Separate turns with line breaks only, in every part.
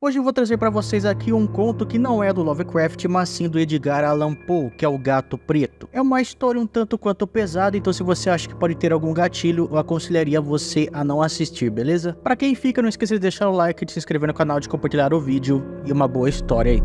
Hoje eu vou trazer para vocês aqui um conto que não é do Lovecraft, mas sim do Edgar Allan Poe, que é o Gato Preto. É uma história um tanto quanto pesada, então se você acha que pode ter algum gatilho, eu aconselharia você a não assistir, beleza? Para quem fica, não esqueça de deixar o like, de se inscrever no canal, de compartilhar o vídeo e uma boa história aí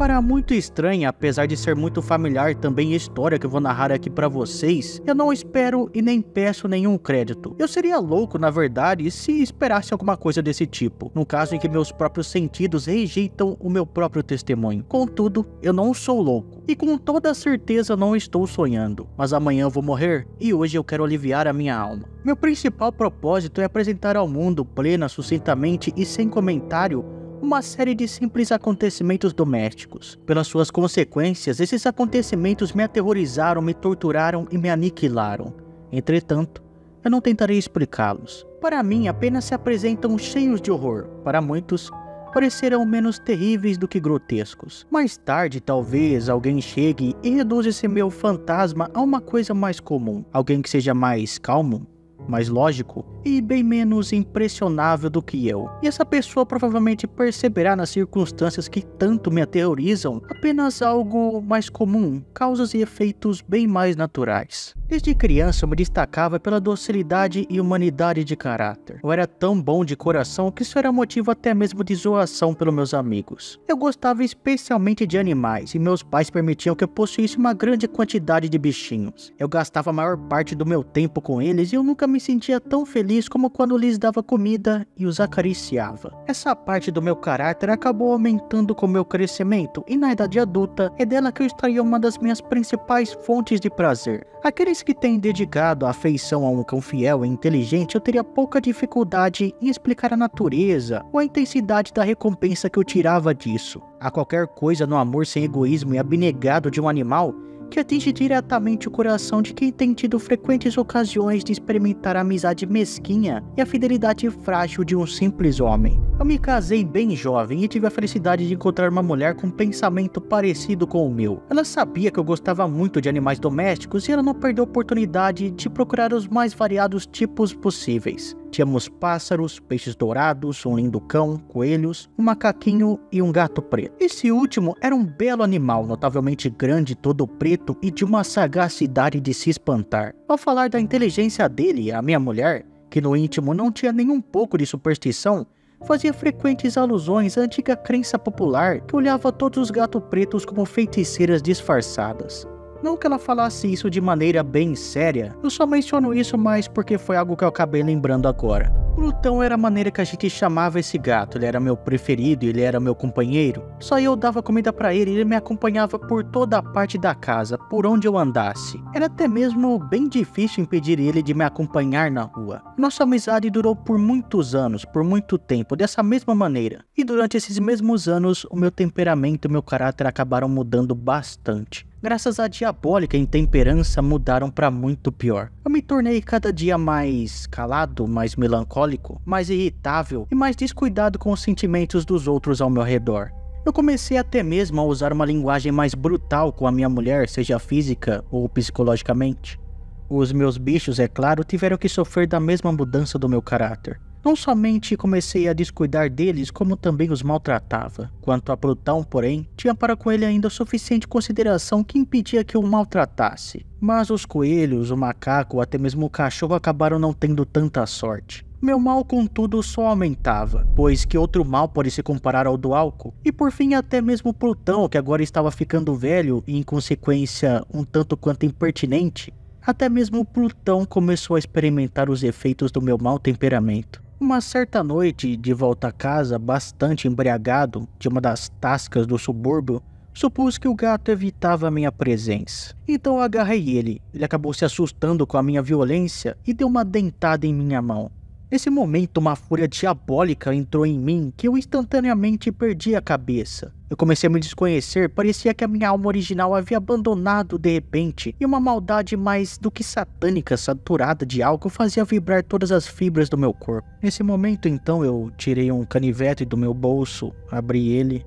para muito estranha, apesar de ser muito familiar também a história que eu vou narrar aqui para vocês, eu não espero e nem peço nenhum crédito. Eu seria louco, na verdade, se esperasse alguma coisa desse tipo, no caso em que meus próprios sentidos rejeitam o meu próprio testemunho. Contudo, eu não sou louco e com toda certeza não estou sonhando, mas amanhã eu vou morrer e hoje eu quero aliviar a minha alma. Meu principal propósito é apresentar ao mundo plena, sucintamente e sem comentário uma série de simples acontecimentos domésticos. Pelas suas consequências, esses acontecimentos me aterrorizaram, me torturaram e me aniquilaram. Entretanto, eu não tentarei explicá-los. Para mim, apenas se apresentam cheios de horror. Para muitos, parecerão menos terríveis do que grotescos. Mais tarde, talvez alguém chegue e reduza esse meu fantasma a uma coisa mais comum, alguém que seja mais calmo mais lógico e bem menos impressionável do que eu. E essa pessoa provavelmente perceberá nas circunstâncias que tanto me aterrorizam apenas algo mais comum, causas e efeitos bem mais naturais. Desde criança eu me destacava pela docilidade e humanidade de caráter. Eu era tão bom de coração que isso era motivo até mesmo de zoação pelos meus amigos. Eu gostava especialmente de animais e meus pais permitiam que eu possuísse uma grande quantidade de bichinhos. Eu gastava a maior parte do meu tempo com eles e eu nunca me sentia tão feliz como quando lhes dava comida e os acariciava. Essa parte do meu caráter acabou aumentando com meu crescimento e na idade adulta é dela que eu extraí uma das minhas principais fontes de prazer. Aqueles que têm dedicado a afeição a um cão fiel e inteligente, eu teria pouca dificuldade em explicar a natureza ou a intensidade da recompensa que eu tirava disso. A qualquer coisa no amor sem egoísmo e abnegado de um animal, que atinge diretamente o coração de quem tem tido frequentes ocasiões de experimentar a amizade mesquinha e a fidelidade frágil de um simples homem. Eu me casei bem jovem e tive a felicidade de encontrar uma mulher com um pensamento parecido com o meu. Ela sabia que eu gostava muito de animais domésticos e ela não perdeu a oportunidade de procurar os mais variados tipos possíveis. Tínhamos pássaros, peixes dourados, um lindo cão, coelhos, um macaquinho e um gato preto. Esse último era um belo animal, notavelmente grande, todo preto e de uma sagacidade de se espantar. Ao falar da inteligência dele, a minha mulher, que no íntimo não tinha nenhum pouco de superstição, fazia frequentes alusões à antiga crença popular que olhava todos os gatos pretos como feiticeiras disfarçadas. Não que ela falasse isso de maneira bem séria, eu só menciono isso mais porque foi algo que eu acabei lembrando agora. Plutão era a maneira que a gente chamava esse gato, ele era meu preferido, ele era meu companheiro. Só eu dava comida para ele e ele me acompanhava por toda a parte da casa, por onde eu andasse. Era até mesmo bem difícil impedir ele de me acompanhar na rua. Nossa amizade durou por muitos anos, por muito tempo, dessa mesma maneira. E durante esses mesmos anos, o meu temperamento e o meu caráter acabaram mudando bastante graças à diabólica intemperança, mudaram para muito pior. Eu me tornei cada dia mais calado, mais melancólico, mais irritável e mais descuidado com os sentimentos dos outros ao meu redor. Eu comecei até mesmo a usar uma linguagem mais brutal com a minha mulher, seja física ou psicologicamente. Os meus bichos, é claro, tiveram que sofrer da mesma mudança do meu caráter. Não somente comecei a descuidar deles, como também os maltratava. Quanto a Plutão, porém, tinha para com ele ainda suficiente consideração que impedia que o maltratasse. Mas os coelhos, o macaco até mesmo o cachorro acabaram não tendo tanta sorte. Meu mal, contudo, só aumentava, pois que outro mal pode se comparar ao do álcool? E por fim, até mesmo Plutão, que agora estava ficando velho e, em consequência, um tanto quanto impertinente, até mesmo Plutão começou a experimentar os efeitos do meu mau temperamento. Uma certa noite, de volta a casa, bastante embriagado de uma das tascas do subúrbio, supus que o gato evitava a minha presença. Então agarrei ele. Ele acabou se assustando com a minha violência e deu uma dentada em minha mão. Nesse momento, uma fúria diabólica entrou em mim que eu instantaneamente perdi a cabeça. Eu comecei a me desconhecer, parecia que a minha alma original havia abandonado de repente, e uma maldade mais do que satânica, saturada de álcool, fazia vibrar todas as fibras do meu corpo. Nesse momento, então, eu tirei um canivete do meu bolso, abri ele,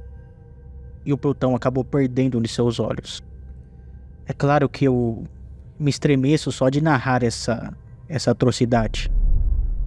e o Plutão acabou perdendo um de seus olhos. É claro que eu me estremeço só de narrar essa, essa atrocidade.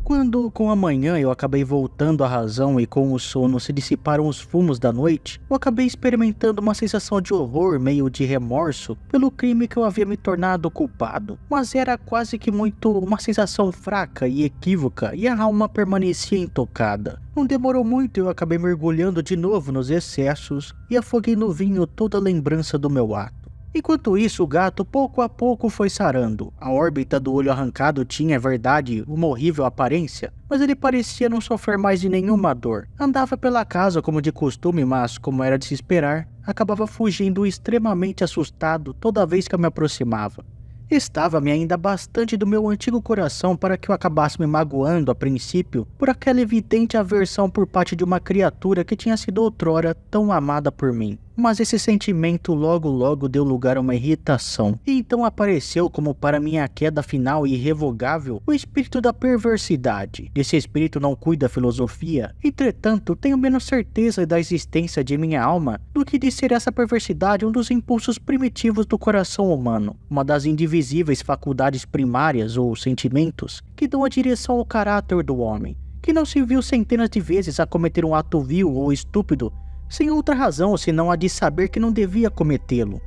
Quando, com a manhã, eu acabei voltando à razão e com o sono se dissiparam os fumos da noite, eu acabei experimentando uma sensação de horror, meio de remorso, pelo crime que eu havia me tornado culpado. Mas era quase que muito uma sensação fraca e equívoca, e a alma permanecia intocada. Não demorou muito e eu acabei mergulhando de novo nos excessos e afoguei no vinho toda a lembrança do meu ato. Enquanto isso, o gato pouco a pouco foi sarando. A órbita do olho arrancado tinha, é verdade, uma horrível aparência, mas ele parecia não sofrer mais de nenhuma dor. Andava pela casa como de costume, mas, como era de se esperar, acabava fugindo extremamente assustado toda vez que eu me aproximava. Estava-me ainda bastante do meu antigo coração para que eu acabasse me magoando a princípio por aquela evidente aversão por parte de uma criatura que tinha sido outrora tão amada por mim mas esse sentimento logo logo deu lugar a uma irritação. E então apareceu, como para minha queda final e irrevogável, o espírito da perversidade. Esse espírito não cuida da filosofia, entretanto, tenho menos certeza da existência de minha alma do que de ser essa perversidade um dos impulsos primitivos do coração humano, uma das indivisíveis faculdades primárias ou sentimentos que dão a direção ao caráter do homem que não se viu centenas de vezes a cometer um ato vil ou estúpido sem outra razão senão a de saber que não devia cometê-lo.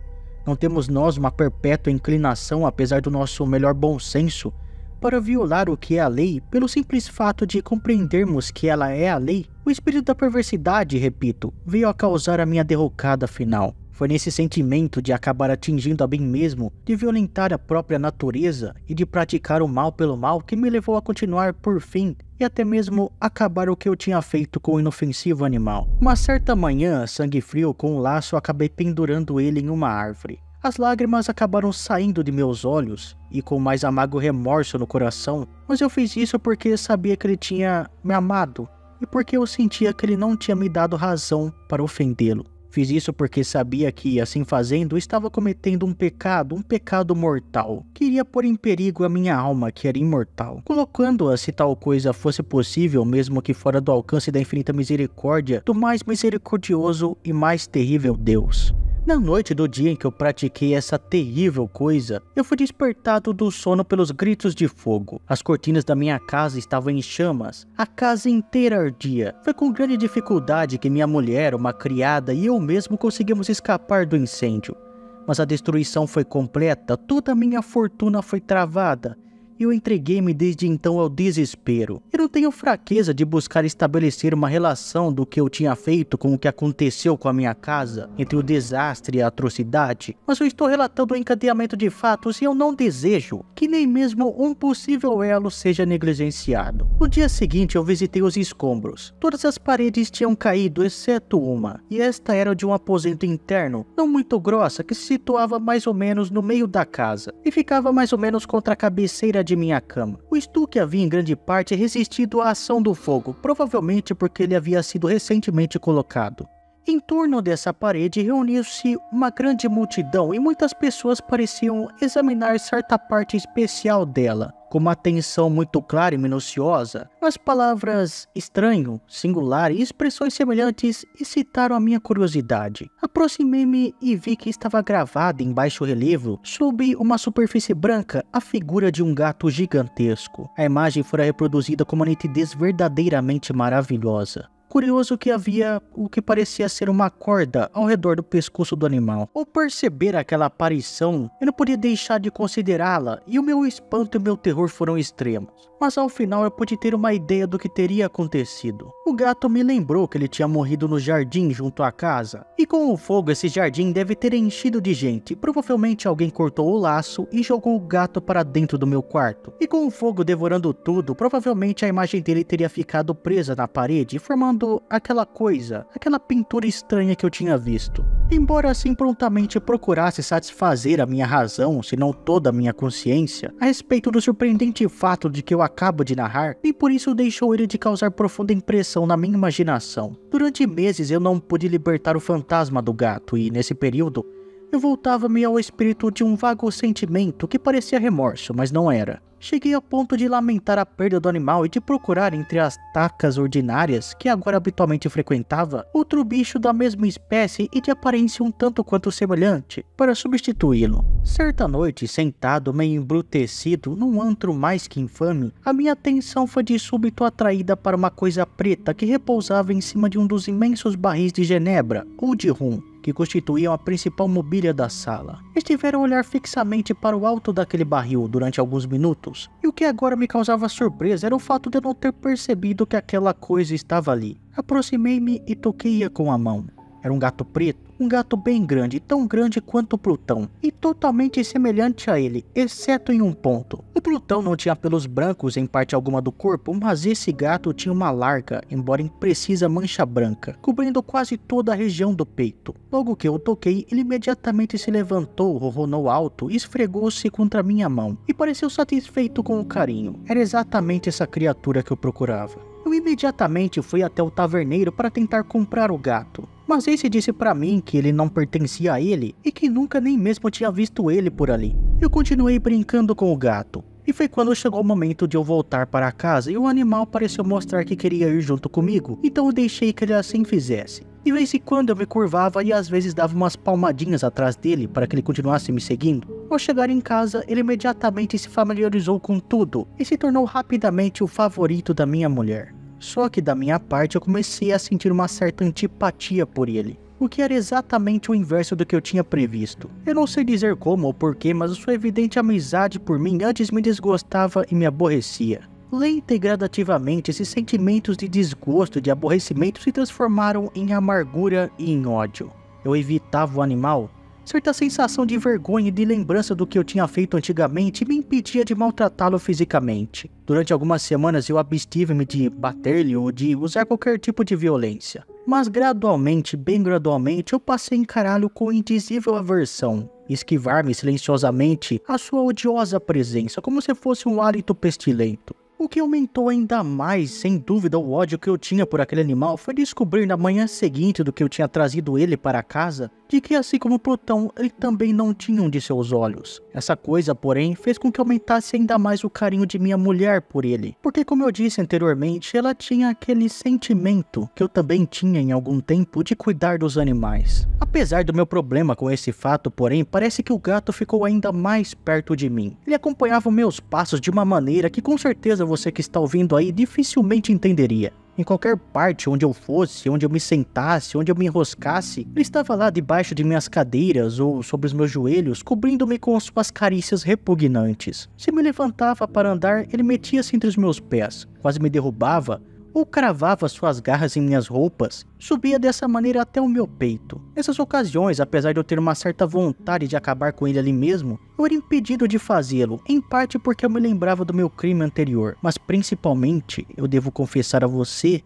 Não temos nós uma perpétua inclinação, apesar do nosso melhor bom senso, para violar o que é a lei pelo simples fato de compreendermos que ela é a lei? O espírito da perversidade, repito, veio a causar a minha derrocada final. Foi nesse sentimento de acabar atingindo a mim mesmo, de violentar a própria natureza e de praticar o mal pelo mal que me levou a continuar por fim e até mesmo acabar o que eu tinha feito com o inofensivo animal. Uma certa manhã, sangue frio com um laço, acabei pendurando ele em uma árvore. As lágrimas acabaram saindo de meus olhos e com mais amargo remorso no coração, mas eu fiz isso porque sabia que ele tinha me amado e porque eu sentia que ele não tinha me dado razão para ofendê-lo. Fiz isso porque sabia que, assim fazendo, estava cometendo um pecado, um pecado mortal, Queria pôr em perigo a minha alma, que era imortal. Colocando-a, se tal coisa fosse possível, mesmo que fora do alcance da infinita misericórdia, do mais misericordioso e mais terrível Deus. Na noite do dia em que eu pratiquei essa terrível coisa, eu fui despertado do sono pelos gritos de fogo. As cortinas da minha casa estavam em chamas, a casa inteira ardia. Foi com grande dificuldade que minha mulher, uma criada e eu mesmo conseguimos escapar do incêndio. Mas a destruição foi completa, toda a minha fortuna foi travada eu entreguei-me desde então ao desespero. Eu não tenho fraqueza de buscar estabelecer uma relação do que eu tinha feito com o que aconteceu com a minha casa, entre o desastre e a atrocidade, mas eu estou relatando o um encadeamento de fatos e eu não desejo que nem mesmo um possível elo seja negligenciado. No dia seguinte, eu visitei os escombros. Todas as paredes tinham caído, exceto uma, e esta era de um aposento interno, não muito grossa, que se situava mais ou menos no meio da casa e ficava mais ou menos contra a cabeceira de minha cama. O estuque havia em grande parte resistido à ação do fogo, provavelmente porque ele havia sido recentemente colocado. Em torno dessa parede reuniu-se uma grande multidão e muitas pessoas pareciam examinar certa parte especial dela com uma atenção muito clara e minuciosa, as palavras estranho, singular e expressões semelhantes excitaram a minha curiosidade. Aproximei-me e vi que estava gravada em baixo relevo, sob uma superfície branca, a figura de um gato gigantesco. A imagem fora reproduzida com uma nitidez verdadeiramente maravilhosa curioso que havia o que parecia ser uma corda ao redor do pescoço do animal. Ao perceber aquela aparição, eu não podia deixar de considerá-la e o meu espanto e meu terror foram extremos mas ao final eu pude ter uma ideia do que teria acontecido. O gato me lembrou que ele tinha morrido no jardim junto à casa, e com o fogo esse jardim deve ter enchido de gente. Provavelmente alguém cortou o laço e jogou o gato para dentro do meu quarto. E com o fogo devorando tudo, provavelmente a imagem dele teria ficado presa na parede, formando aquela coisa, aquela pintura estranha que eu tinha visto. Embora assim prontamente procurasse satisfazer a minha razão, se não toda a minha consciência, a respeito do surpreendente fato de que eu acabo de narrar, e por isso deixou ele de causar profunda impressão na minha imaginação. Durante meses eu não pude libertar o fantasma do gato, e nesse período, eu voltava-me ao espírito de um vago sentimento que parecia remorso, mas não era. Cheguei ao ponto de lamentar a perda do animal e de procurar entre as tacas ordinárias, que agora habitualmente frequentava, outro bicho da mesma espécie e de aparência um tanto quanto semelhante, para substituí-lo. Certa noite, sentado meio embrutecido num antro mais que infame, a minha atenção foi de súbito atraída para uma coisa preta que repousava em cima de um dos imensos barris de genebra ou de rum que constituíam a principal mobília da sala. Estiveram a olhar fixamente para o alto daquele barril durante alguns minutos, e o que agora me causava surpresa era o fato de eu não ter percebido que aquela coisa estava ali. Aproximei-me e toquei-a com a mão. Era um gato preto um gato bem grande, tão grande quanto Plutão, e totalmente semelhante a ele, exceto em um ponto. O Plutão não tinha pelos brancos em parte alguma do corpo, mas esse gato tinha uma larga, embora imprecisa mancha branca, cobrindo quase toda a região do peito. Logo que eu toquei, ele imediatamente se levantou, ronronou alto, e esfregou-se contra minha mão, e pareceu satisfeito com o carinho. Era exatamente essa criatura que eu procurava. Eu imediatamente fui até o taverneiro para tentar comprar o gato, mas esse disse para mim que ele não pertencia a ele e que nunca nem mesmo tinha visto ele por ali. Eu continuei brincando com o gato, e foi quando chegou o momento de eu voltar para casa e o animal pareceu mostrar que queria ir junto comigo, então eu deixei que ele assim fizesse. De vez em quando eu me curvava e às vezes dava umas palmadinhas atrás dele para que ele continuasse me seguindo. Ao chegar em casa, ele imediatamente se familiarizou com tudo e se tornou rapidamente o favorito da minha mulher. Só que da minha parte eu comecei a sentir uma certa antipatia por ele, o que era exatamente o inverso do que eu tinha previsto. Eu não sei dizer como ou porquê, mas sua evidente amizade por mim antes me desgostava e me aborrecia. Lenta e gradativamente, esses sentimentos de desgosto e de aborrecimento se transformaram em amargura e em ódio. Eu evitava o animal. Certa sensação de vergonha e de lembrança do que eu tinha feito antigamente me impedia de maltratá-lo fisicamente. Durante algumas semanas eu abstive-me de bater-lhe ou de usar qualquer tipo de violência. Mas gradualmente, bem gradualmente, eu passei a encará-lo com indizível aversão, esquivar-me silenciosamente à sua odiosa presença, como se fosse um hálito pestilento. O que aumentou ainda mais, sem dúvida, o ódio que eu tinha por aquele animal foi descobrir na manhã seguinte do que eu tinha trazido ele para casa, de que assim como Plutão, ele também não tinha um de seus olhos. Essa coisa, porém, fez com que aumentasse ainda mais o carinho de minha mulher por ele, porque como eu disse anteriormente, ela tinha aquele sentimento que eu também tinha em algum tempo de cuidar dos animais. Apesar do meu problema com esse fato, porém, parece que o gato ficou ainda mais perto de mim. Ele acompanhava meus passos de uma maneira que com certeza você que está ouvindo aí dificilmente entenderia. Em qualquer parte onde eu fosse, onde eu me sentasse, onde eu me enroscasse, ele estava lá debaixo de minhas cadeiras ou sobre os meus joelhos, cobrindo-me com suas carícias repugnantes. Se me levantava para andar, ele metia-se entre os meus pés, quase me derrubava, ou cravava suas garras em minhas roupas, subia dessa maneira até o meu peito. Nessas ocasiões, apesar de eu ter uma certa vontade de acabar com ele ali mesmo, eu era impedido de fazê-lo, em parte porque eu me lembrava do meu crime anterior, mas principalmente eu devo confessar a você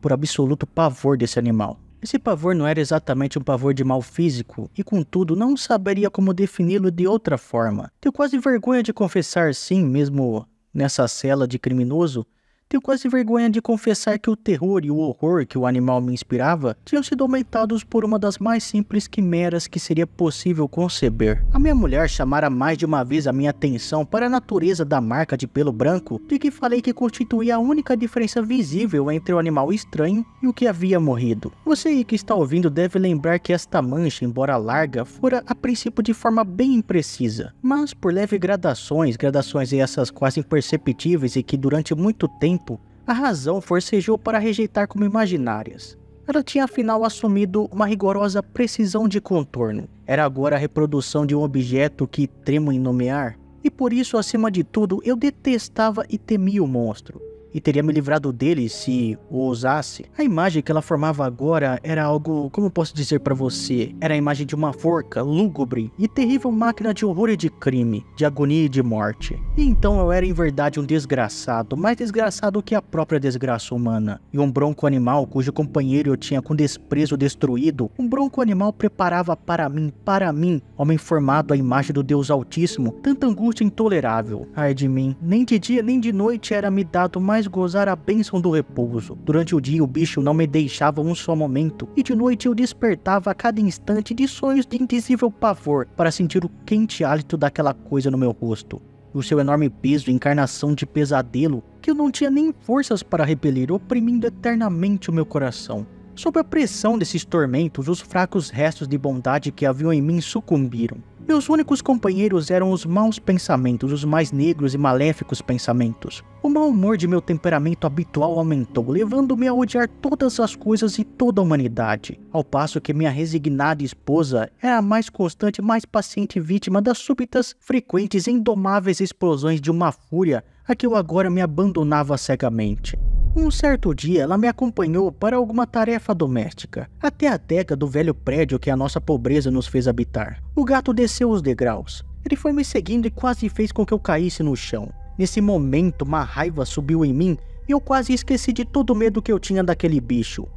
por absoluto pavor desse animal. Esse pavor não era exatamente um pavor de mal físico, e contudo não saberia como defini-lo de outra forma. Tenho quase vergonha de confessar sim, mesmo nessa cela de criminoso, tenho quase vergonha de confessar que o terror e o horror que o animal me inspirava tinham sido aumentados por uma das mais simples quimeras que seria possível conceber. A minha mulher chamara mais de uma vez a minha atenção para a natureza da marca de pelo branco, de que falei que constituía a única diferença visível entre o animal estranho e o que havia morrido. Você aí que está ouvindo deve lembrar que esta mancha, embora larga, fora a princípio de forma bem imprecisa, mas por leve gradações, gradações essas quase imperceptíveis e que durante muito tempo tempo, a razão forcejou para rejeitar como imaginárias. Ela tinha afinal assumido uma rigorosa precisão de contorno. Era agora a reprodução de um objeto que tremo em nomear, e por isso, acima de tudo, eu detestava e temia o monstro e teria me livrado dele se o ousasse. A imagem que ela formava agora era algo, como posso dizer para você, era a imagem de uma forca lúgubre e terrível máquina de horror e de crime, de agonia e de morte. E então eu era em verdade um desgraçado, mais desgraçado que a própria desgraça humana, e um bronco animal cujo companheiro eu tinha com desprezo destruído, um bronco animal preparava para mim, para mim, homem formado à imagem do Deus Altíssimo, tanta angústia intolerável. Ai de mim, nem de dia nem de noite era me dado mais mais gozar a bênção do repouso. Durante o dia o bicho não me deixava um só momento, e de noite eu despertava a cada instante de sonhos de indizível pavor para sentir o quente hálito daquela coisa no meu rosto. o seu enorme peso, encarnação de pesadelo, que eu não tinha nem forças para repelir, oprimindo eternamente o meu coração. Sob a pressão desses tormentos, os fracos restos de bondade que haviam em mim sucumbiram. Meus únicos companheiros eram os maus pensamentos, os mais negros e maléficos pensamentos. O mau humor de meu temperamento habitual aumentou, levando-me a odiar todas as coisas e toda a humanidade, ao passo que minha resignada esposa era a mais constante, mais paciente vítima das súbitas, frequentes e indomáveis explosões de uma fúria a que eu agora me abandonava cegamente. Um certo dia, ela me acompanhou para alguma tarefa doméstica, até a teca do velho prédio que a nossa pobreza nos fez habitar. O gato desceu os degraus. Ele foi me seguindo e quase fez com que eu caísse no chão. Nesse momento, uma raiva subiu em mim e eu quase esqueci de todo o medo que eu tinha daquele bicho.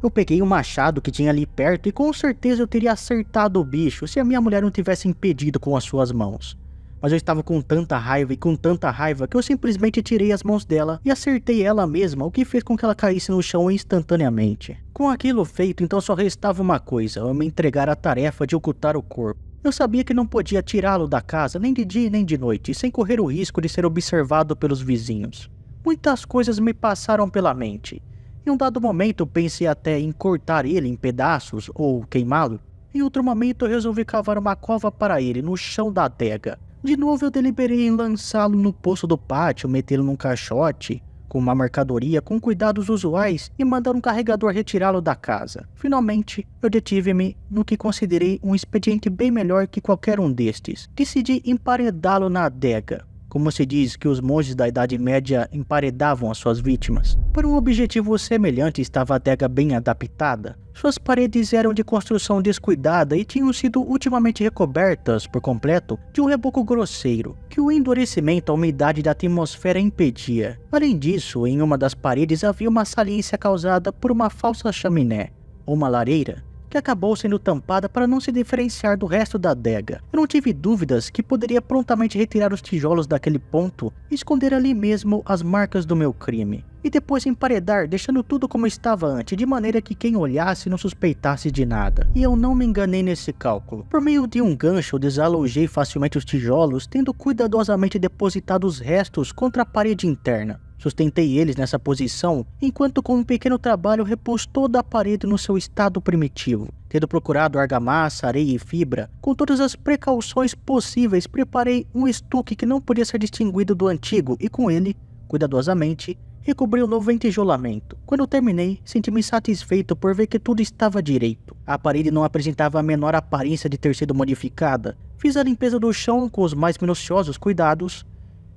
Eu peguei o um machado que tinha ali perto e com certeza eu teria acertado o bicho se a minha mulher não tivesse impedido com as suas mãos mas eu estava com tanta raiva e com tanta raiva que eu simplesmente tirei as mãos dela e acertei ela mesma, o que fez com que ela caísse no chão instantaneamente. Com aquilo feito, então só restava uma coisa, eu me entregar a tarefa de ocultar o corpo. Eu sabia que não podia tirá-lo da casa nem de dia nem de noite, sem correr o risco de ser observado pelos vizinhos. Muitas coisas me passaram pela mente. Em um dado momento pensei até em cortar ele em pedaços ou queimá-lo. Em outro momento resolvi cavar uma cova para ele no chão da adega. De novo eu deliberei em lançá-lo no poço do pátio, metê-lo num caixote com uma mercadoria com cuidados usuais e mandar um carregador retirá-lo da casa. Finalmente, eu detive-me no que considerei um expediente bem melhor que qualquer um destes. Decidi emparedá-lo na adega, como se diz que os monges da Idade Média emparedavam as suas vítimas. Para um objetivo semelhante estava a adega bem adaptada. Suas paredes eram de construção descuidada e tinham sido ultimamente recobertas por completo de um reboco grosseiro, que o endurecimento à umidade da atmosfera impedia. Além disso, em uma das paredes havia uma saliência causada por uma falsa chaminé, ou uma lareira, que acabou sendo tampada para não se diferenciar do resto da adega. Eu não tive dúvidas que poderia prontamente retirar os tijolos daquele ponto e esconder ali mesmo as marcas do meu crime. E depois emparedar, deixando tudo como estava antes, de maneira que quem olhasse não suspeitasse de nada. E eu não me enganei nesse cálculo. Por meio de um gancho, desalojei facilmente os tijolos, tendo cuidadosamente depositado os restos contra a parede interna. Sustentei eles nessa posição, enquanto com um pequeno trabalho repus toda a parede no seu estado primitivo. Tendo procurado argamassa, areia e fibra, com todas as precauções possíveis, preparei um estuque que não podia ser distinguido do antigo e com ele, cuidadosamente, recobri o novo entejolamento. Quando terminei, senti-me satisfeito por ver que tudo estava direito. A parede não apresentava a menor aparência de ter sido modificada. Fiz a limpeza do chão com os mais minuciosos cuidados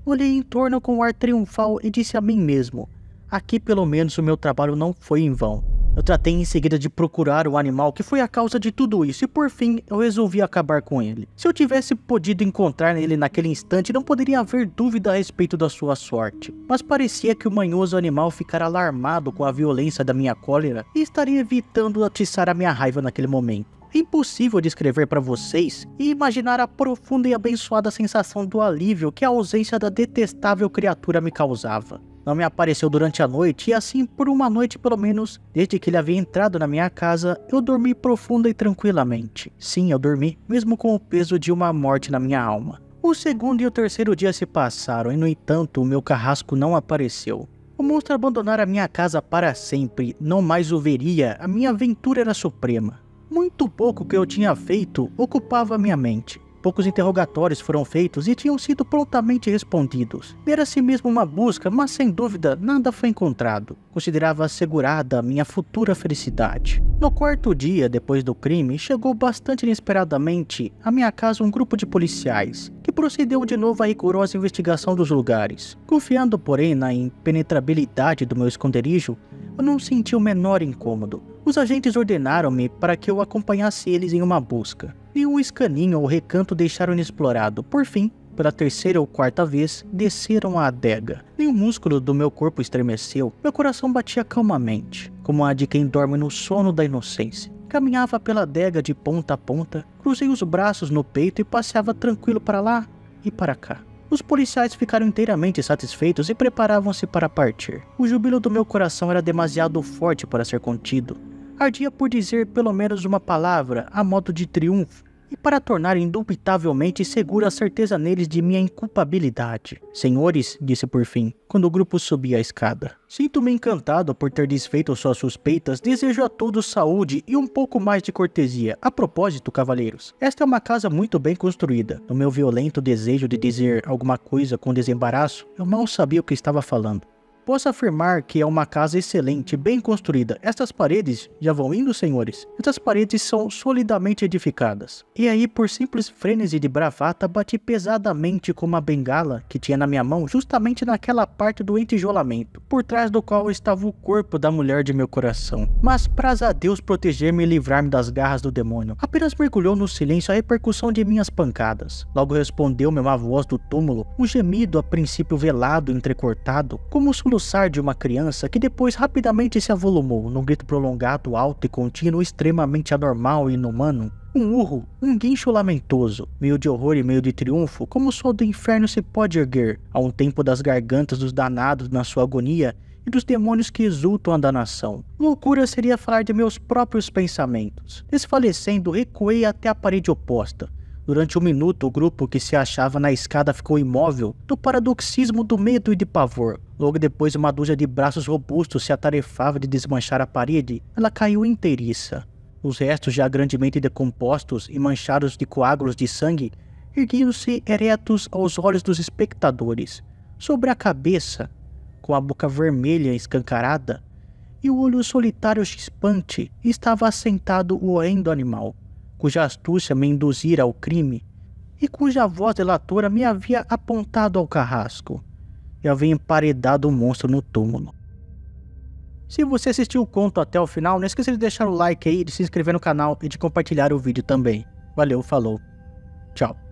Olhei em torno com um ar triunfal e disse a mim mesmo: Aqui pelo menos o meu trabalho não foi em vão. Eu tratei em seguida de procurar o animal que foi a causa de tudo isso e por fim eu resolvi acabar com ele. Se eu tivesse podido encontrar ele naquele instante, não poderia haver dúvida a respeito da sua sorte. Mas parecia que o manhoso animal ficara alarmado com a violência da minha cólera e estaria evitando atiçar a minha raiva naquele momento. É impossível descrever para vocês e imaginar a profunda e abençoada sensação do alívio que a ausência da detestável criatura me causava. Não me apareceu durante a noite e assim por uma noite pelo menos, desde que ele havia entrado na minha casa, eu dormi profunda e tranquilamente. Sim, eu dormi, mesmo com o peso de uma morte na minha alma. O segundo e o terceiro dia se passaram e no entanto o meu carrasco não apareceu. O monstro abandonara minha casa para sempre, não mais o veria, a minha aventura era suprema. Muito pouco que eu tinha feito ocupava minha mente. Poucos interrogatórios foram feitos e tinham sido prontamente respondidos. Era si assim mesmo uma busca, mas sem dúvida nada foi encontrado. Considerava assegurada minha futura felicidade. No quarto dia depois do crime, chegou bastante inesperadamente à minha casa um grupo de policiais, que procedeu de novo à rigorosa investigação dos lugares. Confiando, porém, na impenetrabilidade do meu esconderijo, eu não senti o menor incômodo. Os agentes ordenaram-me para que eu acompanhasse eles em uma busca. Nenhum escaninho ou recanto deixaram inexplorado. Por fim, pela terceira ou quarta vez, desceram à adega. Nenhum músculo do meu corpo estremeceu, meu coração batia calmamente, como a de quem dorme no sono da inocência. Caminhava pela adega de ponta a ponta, cruzei os braços no peito e passeava tranquilo para lá e para cá. Os policiais ficaram inteiramente satisfeitos e preparavam-se para partir. O júbilo do meu coração era demasiado forte para ser contido ardia por dizer pelo menos uma palavra a modo de triunfo e para tornar indubitavelmente segura a certeza neles de minha inculpabilidade. Senhores, disse por fim, quando o grupo subia a escada. Sinto-me encantado por ter desfeito suas suspeitas. Desejo a todos saúde e um pouco mais de cortesia. A propósito, cavaleiros, esta é uma casa muito bem construída. No meu violento desejo de dizer alguma coisa com desembaraço, eu mal sabia o que estava falando. Posso afirmar que é uma casa excelente, bem construída. Estas paredes já vão indo, senhores. Estas paredes são solidamente edificadas. E aí, por simples frênese de bravata, bati pesadamente com uma bengala que tinha na minha mão justamente naquela parte do entijolamento, por trás do qual estava o corpo da mulher de meu coração. Mas praza a Deus proteger-me e livrar-me das garras do demônio. Apenas mergulhou no silêncio a repercussão de minhas pancadas. Logo respondeu-me uma voz do túmulo, um gemido a princípio velado, entrecortado, como soluço soluçar de uma criança que depois rapidamente se avolumou num grito prolongado, alto e contínuo extremamente anormal e inumano. Um urro, um guincho lamentoso, meio de horror e meio de triunfo, como o sol do inferno se pode erguer, a um tempo das gargantas dos danados na sua agonia e dos demônios que exultam a danação. Loucura seria falar de meus próprios pensamentos. Desfalecendo, recuei até a parede oposta, Durante um minuto, o grupo que se achava na escada ficou imóvel, do paradoxismo do medo e de pavor. Logo depois, uma dúzia de braços robustos se atarefava de desmanchar a parede. Ela caiu inteiriça. Os restos, já grandemente decompostos e manchados de coágulos de sangue, erguiam-se eretos aos olhos dos espectadores. Sobre a cabeça, com a boca vermelha escancarada e o olho solitário chispante, estava assentado o horrendo animal cuja astúcia me induzira ao crime e cuja voz delatora me havia apontado ao carrasco e havia emparedado o monstro no túmulo. Se você assistiu o conto até o final, não esqueça de deixar o like aí, de se inscrever no canal e de compartilhar o vídeo também. Valeu, falou, tchau.